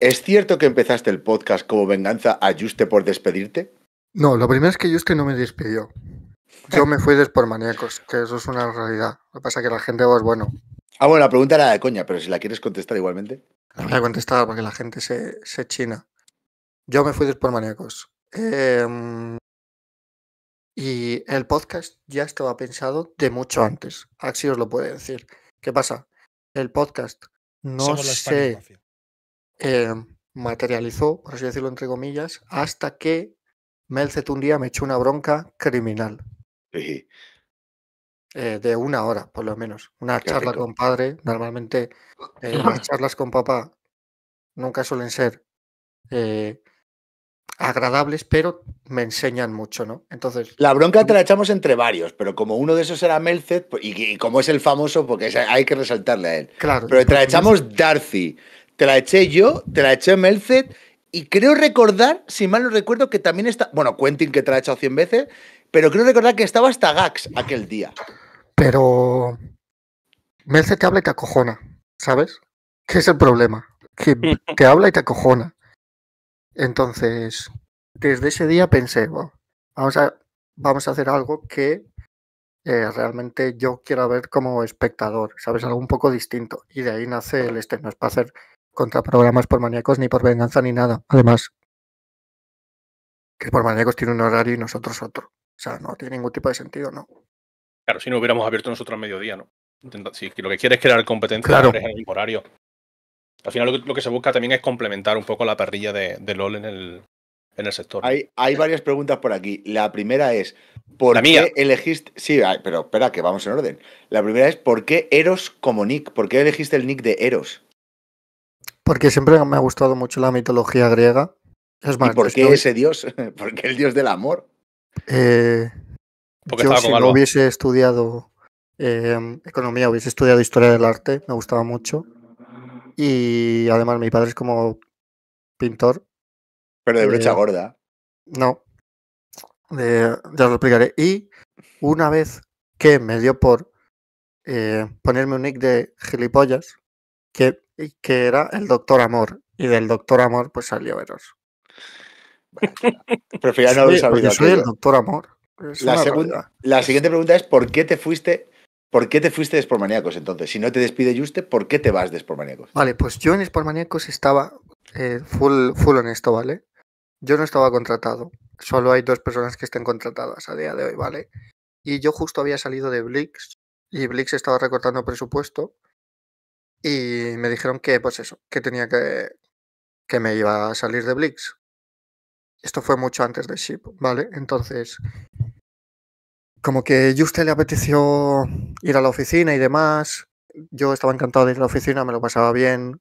¿Es cierto que empezaste el podcast como venganza a Juste por despedirte? No, lo primero es que Juste no me despidió. Yo me fui de por que eso es una realidad. Lo que pasa es que la gente vos, bueno. Ah, bueno, la pregunta era de coña, pero si la quieres contestar igualmente. La voy a contestar porque la gente se, china. Yo me fui de por em, y el podcast ya estaba pensado de mucho antes. Axi os lo puede decir. ¿Qué pasa? El podcast no sé. Eh, materializó, por así decirlo entre comillas, hasta que Melzet un día me echó una bronca criminal. Eh, de una hora, por lo menos. Una charla con padre. Normalmente eh, las charlas con papá nunca suelen ser agradables, pero me enseñan mucho, ¿no? Entonces. La bronca te mm la echamos entre varios, pero como uno de esos era Melzet, y, como es el famoso, porque hay que resaltarle a él. Claro. Pero te la echamos Darcy, te la eché yo, te la eché Melzet y creo recordar, si mal no recuerdo, que también está, bueno, Quentin que te la ha echado 100 veces, pero creo recordar que estaba hasta Gax aquel día. Pero Melzet te habla y te acojona, ¿sabes? Que es el problema, que te habla y te acojona. Entonces, desde ese día pensé, vamos a, vamos a hacer algo que eh, realmente yo quiero ver como espectador, ¿sabes? Algo un poco distinto. Y de ahí nace el este, no es para hacer contra programas por maníacos ni por venganza ni nada. Además, que por maníacos tiene un horario y nosotros otro. O sea, no tiene ningún tipo de sentido, ¿no? Claro, si no hubiéramos abierto nosotros al mediodía, ¿no? Si lo que quieres es crear competencia en el horario. Al final lo que, se busca también es complementar un poco la parrilla de, LOL en el, en el sector. Hay, hay varias preguntas por aquí. La primera es, ¿por qué elegiste... Sí, pero espera, que vamos en orden. La primera es, ¿por qué Eros como nick? ¿Por qué elegiste el nick de Eros? Porque siempre me ha gustado mucho la mitología griega. Es más, ¿Y por qué ese dios? Porque el dios del amor? Eh, Porque si no hubiese estudiado em, economía, hubiese estudiado historia del arte, me gustaba mucho. Y además, mi padre es como pintor. Pero de eh, brocha gorda. No. ya lo explicaré. Y una vez que me dio por eh, ponerme un nick de gilipollas, que y que era el Doctor Amor. Y del Doctor Amor, pues salió veros veros. prefiero no haber sabido. soy el Doctor Amor. La, segunda, la, siguiente pregunta es: ¿por qué te fuiste? ¿Por qué te fuiste de Spormaníacos entonces? Si no te despide Juste, ¿por qué te vas de spormaniacos Vale, pues yo en Spormaníacos estaba eh, full, full honesto, ¿vale? Yo no estaba contratado. Solo hay dos personas que estén contratadas a día de hoy, ¿vale? Y yo justo había salido de Blix y Blix estaba recortando presupuesto y me dijeron que, pues eso, que tenía que. que me iba a salir de Blix. Esto fue mucho antes de Ship, ¿vale? Entonces. Como que usted le apeteció ir a la oficina y demás. Yo estaba encantado de ir a la oficina, me lo pasaba bien.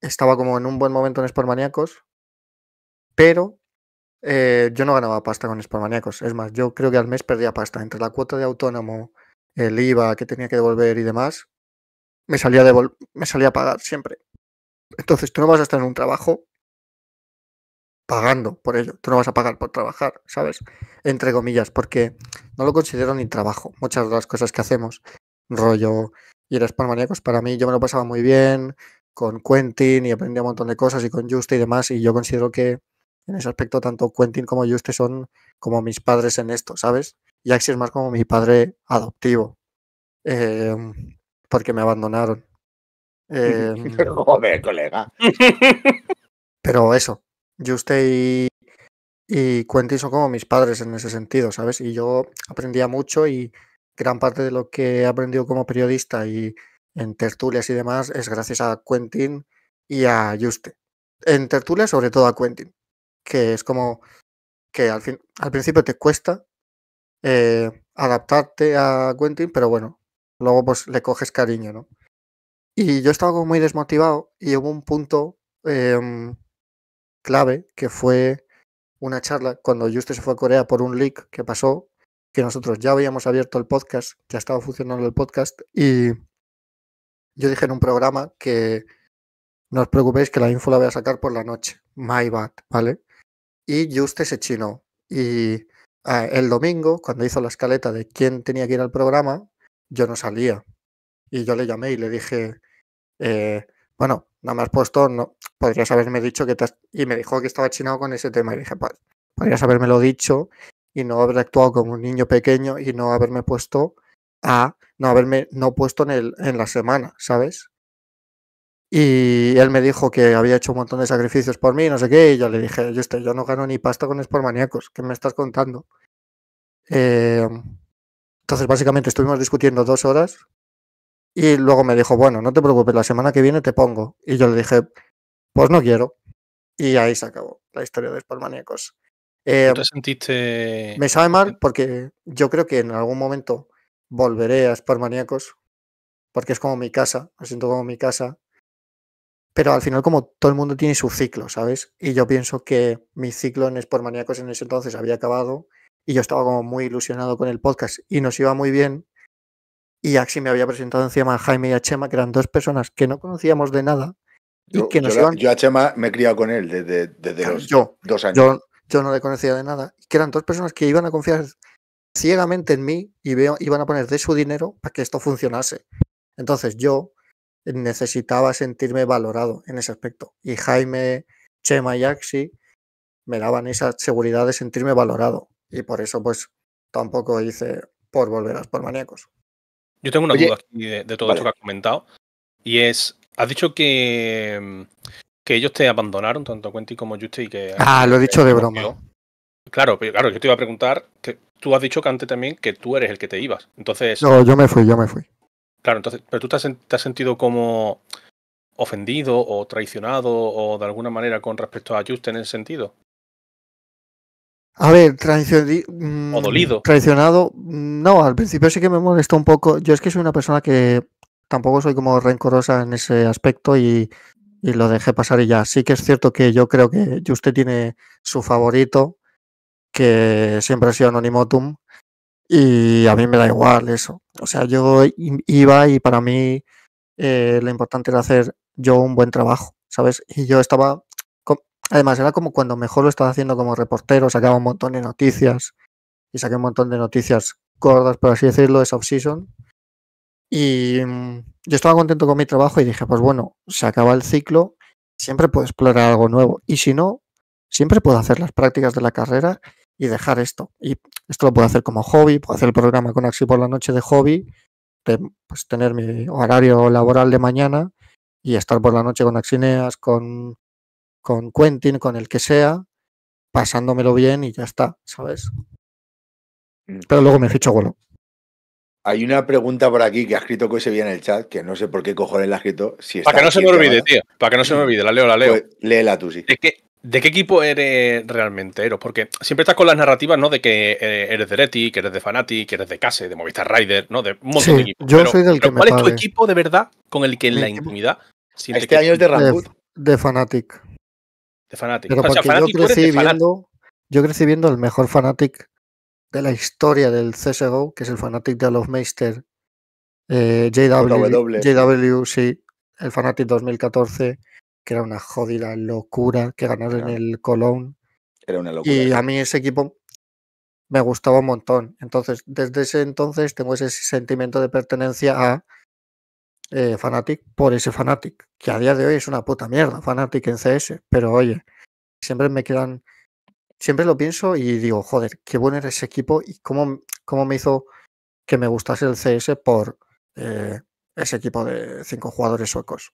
Estaba como en un buen momento en Spormaniacos. Pero eh, yo no ganaba pasta con Spormaniacos. Es más, yo creo que al mes perdía pasta. Entre la cuota de autónomo, el IVA que tenía que devolver y demás, me salía, de me salía a pagar siempre. Entonces tú no vas a estar en un trabajo pagando por ello. Tú no vas a pagar por trabajar, ¿sabes? Entre comillas, porque no lo considero ni trabajo. Muchas de las cosas que hacemos, rollo y eras maníacos, para mí yo me lo pasaba muy bien con Quentin y aprendí un montón de cosas y con Juste y demás. Y yo considero que en ese aspecto tanto Quentin como Juste son como mis padres en esto, ¿sabes? Y Axi es más como mi padre adoptivo. Eh, porque me abandonaron. Em, joder, colega. Pero eso, Juste y Quentin son como mis padres en ese sentido, ¿sabes? Y yo aprendía mucho y gran parte de lo que he aprendido como periodista y en tertulias y demás es gracias a Quentin y a Juste. En tertulias sobre todo a Quentin, que es como que al, al principio te cuesta eh, adaptarte a Quentin, pero bueno, luego pues le coges cariño, ¿no? Y yo estaba muy desmotivado y hubo un punto em, clave que fue una charla cuando Juste se fue a Corea por un leak que pasó, que nosotros ya habíamos abierto el podcast, ya estaba funcionando el podcast y yo dije en un programa que no os preocupéis que la info la voy a sacar por la noche, my bad, ¿vale? Y Juste se chinó y ah, el domingo, cuando hizo la escaleta de quién tenía que ir al programa, yo no salía. Y yo le llamé y le dije, eh, bueno, no me has puesto, no, podrías haberme dicho que Y me dijo que estaba chinado con ese tema. Y dije, pues, podrías lo dicho y no haber actuado como un niño pequeño y no haberme puesto a, no haberme no puesto en, en la semana, ¿sabes? Y él me dijo que había hecho un montón de sacrificios por mí, no sé qué, y yo le dije, yo, yo no gano ni pasta con espormaníacos, ¿qué me estás contando? Eh, entonces, básicamente estuvimos discutiendo dos horas y luego me dijo, bueno, no te preocupes, la semana que viene te pongo. Y yo le dije, pues no quiero. Y ahí se acabó la historia de Spalmaníacos. Eh, te sentiste...? Me sabe mal porque yo creo que en algún momento volveré a Spalmaníacos porque es como mi casa, me siento como mi casa. Pero al final, como todo el mundo tiene su ciclo, ¿sabes? Y yo pienso que mi ciclo en Spalmaníacos en ese entonces había acabado y yo estaba como muy ilusionado con el podcast y nos iba muy bien. Y Axi me había presentado encima a Jaime y a Chema, que eran dos personas que no conocíamos de nada. Y yo, que nos iban... yo a Chema me he criado con él desde, los yo, dos años. Yo, no le conocía de nada. que eran dos personas que iban a confiar ciegamente en mí y iban a poner de su dinero para que esto funcionase. Entonces yo necesitaba sentirme valorado en ese aspecto. Y Jaime, Chema y Axi me daban esa seguridad de sentirme valorado y por eso pues tampoco hice por volver a los Yo tengo una duda aquí de, todo esto que has comentado y es, has dicho que, que ellos te abandonaron, tanto Quentin como Justy, que... Ah, lo he dicho de broma. Claro, pero claro, yo te iba a preguntar, que tú has dicho que antes también que tú eres el que te ibas, entonces... No, yo me fui, yo me fui. Claro, entonces, pero tú te has, sentido como ofendido o traicionado o de alguna manera con respecto a Justy en ese sentido. A ver, mmm, traicionado. Mm, no, al principio sí que me molestó un poco. Yo es que soy una persona que tampoco soy como rencorosa en ese aspecto y, lo dejé pasar y ya. Sí que es cierto que yo creo que usted tiene su favorito, que siempre ha sido Anonimotum, y a mí me da igual eso. O sea, yo iba y para mí eh, lo importante era hacer yo un buen trabajo, ¿sabes? Y yo estaba Además, era como cuando mejor lo estaba haciendo como reportero, sacaba un montón de noticias y saqué un montón de noticias gordas, por así decirlo, de off-season. Y mm, yo estaba contento con mi trabajo y dije, pues bueno, se acaba el ciclo, siempre puedo explorar algo nuevo. Y si no, siempre puedo hacer las prácticas de la carrera y dejar esto. Y esto lo puedo hacer como hobby, puedo hacer el programa con Axi por la noche de hobby, pues tener mi horario laboral de mañana y estar por la noche con Axineas, con con Quentin, con el que sea, pasándomelo bien y ya está, ¿sabes? Mm. Pero luego me ficho Golo. Hay una pregunta por aquí que ha escrito que se en el chat, que no sé por qué cojones la ha escrito. para que no se me olvide, tío. Para que no se me olvide, la leo, la leo. Pues, léela tú, sí. ¿De qué, equipo eres realmente, Porque siempre estás con las narrativas, ¿no? De que eh, eres de Reti, que eres de Fnatic, que eres de Case, de Movistar Rider, ¿no? De un montón de equipos. Yo soy del ¿Cuál es tu equipo de verdad con el que en la intimidad? Este que año es de De, de yo, crecí viendo, el mejor fanatic de la historia del CSGO, que es el fanatic de Lovemeister, eh, JW, JW, sí, el fanatic 2014, que era una jodida locura que ganaron en el Cologne. Era una locura. Y a mí ese equipo me gustaba un montón. Entonces, desde ese entonces tengo ese sentimiento de pertenencia a eh, Fanatic por ese Fanatic, que a día de hoy es una puta mierda Fanatic en CS, pero oye, siempre me quedan, siempre lo pienso y digo, joder, qué bueno era ese equipo y cómo, cómo me hizo que me gustase el CS por eh, ese equipo de cinco jugadores suecos.